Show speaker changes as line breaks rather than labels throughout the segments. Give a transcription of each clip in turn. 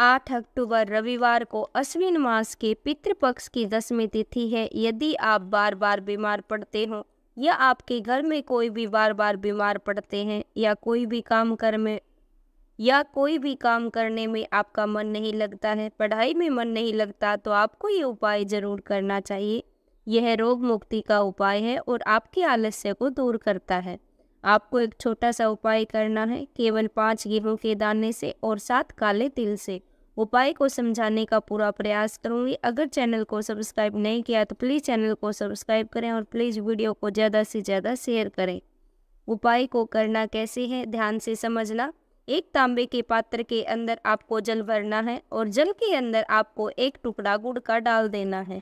आठ अक्टूबर रविवार को अश्विन मास के पितृपक्ष की दसवीं तिथि है यदि आप बार बार बीमार पड़ते हो या आपके घर में कोई भी बार बार बीमार पड़ते हैं या कोई भी काम कर में या कोई भी काम करने में आपका मन नहीं लगता है पढ़ाई में मन नहीं लगता तो आपको ये उपाय ज़रूर करना चाहिए यह रोग मुक्ति का उपाय है और आपके आलस्य को दूर करता है आपको एक छोटा सा उपाय करना है केवल पाँच गेहूं के दाने से और सात काले तिल से उपाय को समझाने का पूरा प्रयास करूंगी अगर चैनल को सब्सक्राइब नहीं किया तो प्लीज़ चैनल को सब्सक्राइब करें और प्लीज़ वीडियो को ज़्यादा से ज़्यादा शेयर करें उपाय को करना कैसे है ध्यान से समझना एक तांबे के पात्र के अंदर आपको जल भरना है और जल के अंदर आपको एक टुकड़ा गुड़ का डाल देना है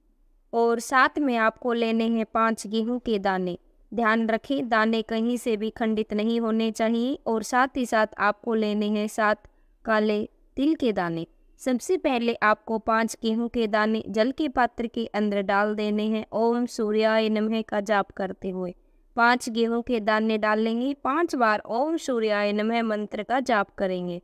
और साथ में आपको लेने हैं पाँच गेहूँ के दाने ध्यान रखें दाने कहीं से भी खंडित नहीं होने चाहिए और साथ ही साथ आपको लेने हैं सात काले तिल के दाने सबसे पहले आपको पांच गेहूं के दाने जल के पात्र के अंदर डाल देने हैं ओम सूर्याय नमः का जाप करते हुए पांच गेहूं के दाने डालेंगे पांच बार ओम सूर्याय नमः मंत्र का जाप करेंगे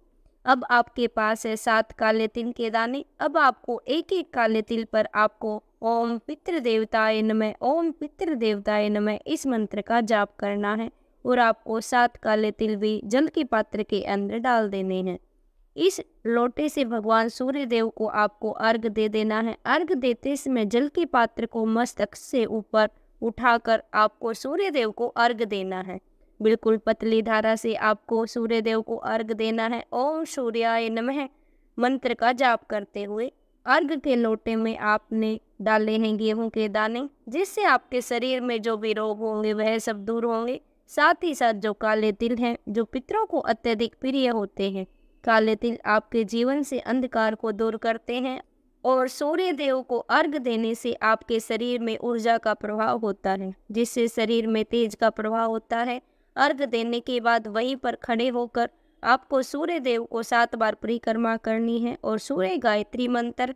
अब आपके पास है सात काले तिल के दाने अब आपको एक एक काले तिल पर आपको ओम पितृ देवताय नमः ओम पितृ देवताय नमः इस मंत्र का जाप करना है और आपको सात काले तिल भी जल के पात्र के अंदर डाल देने हैं इस लोटे से भगवान सूर्य देव को आपको अर्घ दे देना है अर्घ देते समय जल के पात्र को मस्तक से ऊपर उठाकर आपको सूर्य देव को अर्घ देना है बिल्कुल पतली धारा से आपको सूर्यदेव को अर्घ देना है ओम सूर्याय नमः मंत्र का जाप करते हुए अर्घ के लोटे में आपने डाले हैं गेहूं के दाने जिससे आपके शरीर में जो भी रोग होंगे वह सब दूर होंगे साथ ही साथ जो काले तिल हैं जो पितरों को अत्यधिक प्रिय होते हैं काले तिल आपके जीवन से अंधकार को दूर करते हैं और सूर्य देव को अर्घ देने से आपके शरीर में ऊर्जा का प्रभाव होता है जिससे शरीर में तेज का प्रभाव होता है अर्घ देने के बाद वहीं पर खड़े होकर आपको सूर्य देव को सात बार परिक्रमा करनी है और सूर्य गायत्री मंत्र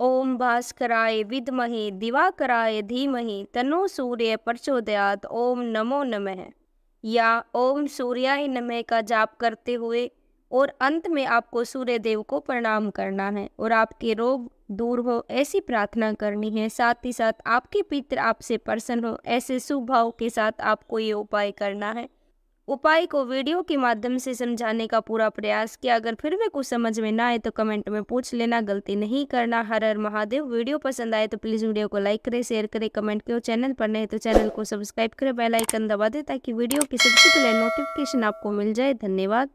ओम भास्कराय विदमहे दिवाकराय धीमहे तनो सूर्य प्रचोदयात ओम नमो नमः या ओम सूर्याय नमः का जाप करते हुए और अंत में आपको सूर्य देव को प्रणाम करना है और आपके रोग दूर हो ऐसी प्रार्थना करनी है साथ ही साथ आपके पितर आपसे प्रसन्न हो ऐसे शुभ भाव के साथ आपको ये उपाय करना है उपाय को वीडियो के माध्यम से समझाने का पूरा प्रयास किया अगर फिर भी कुछ समझ में ना आए तो कमेंट में पूछ लेना गलती नहीं करना हर हर महादेव वीडियो पसंद आए तो प्लीज़ वीडियो को लाइक करें शेयर करें कमेंट करें चैनल पर नहीं तो चैनल को सब्सक्राइब करें बेल आइकन दबा दें ताकि वीडियो की सबसे पहले नोटिफिकेशन आपको मिल जाए धन्यवाद